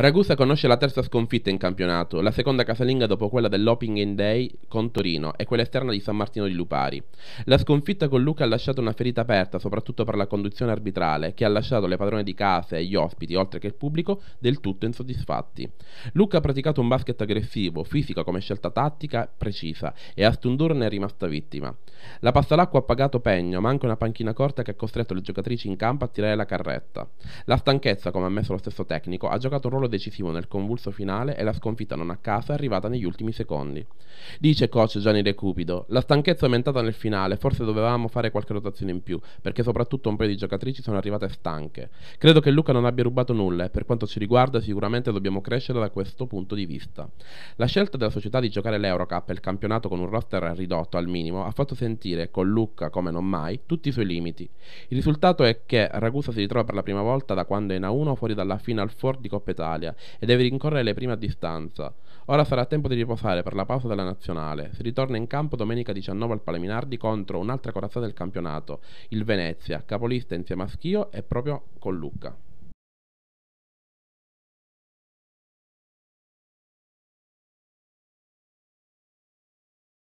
Ragusa conosce la terza sconfitta in campionato, la seconda casalinga dopo quella dell'Opening Day con Torino e quella esterna di San Martino di Lupari. La sconfitta con Luca ha lasciato una ferita aperta soprattutto per la conduzione arbitrale, che ha lasciato le padrone di casa e gli ospiti, oltre che il pubblico, del tutto insoddisfatti. Luca ha praticato un basket aggressivo, fisico come scelta tattica precisa e Astundur ne è rimasta vittima. La all'acqua ha pagato pegno, ma anche una panchina corta che ha costretto le giocatrici in campo a tirare la carretta. La stanchezza, come ha ammesso lo stesso tecnico, ha giocato un ruolo decisivo nel convulso finale e la sconfitta non a caso è arrivata negli ultimi secondi. Dice coach Gianni De Cupido, la stanchezza è aumentata nel finale, forse dovevamo fare qualche rotazione in più, perché soprattutto un paio di giocatrici sono arrivate stanche. Credo che Luca non abbia rubato nulla e per quanto ci riguarda sicuramente dobbiamo crescere da questo punto di vista. La scelta della società di giocare l'Eurocup e il campionato con un roster ridotto al minimo ha fatto sentire, con Luca come non mai, tutti i suoi limiti. Il risultato è che Ragusa si ritrova per la prima volta da quando è in A1 fuori dalla Final Four di Coppa Italia Italia e deve rincorrere prima a distanza. Ora sarà tempo di riposare per la pausa della nazionale. Si ritorna in campo domenica 19 al Paleminardi contro un'altra corazzata del campionato, il Venezia, capolista insieme a Schio e proprio con Lucca.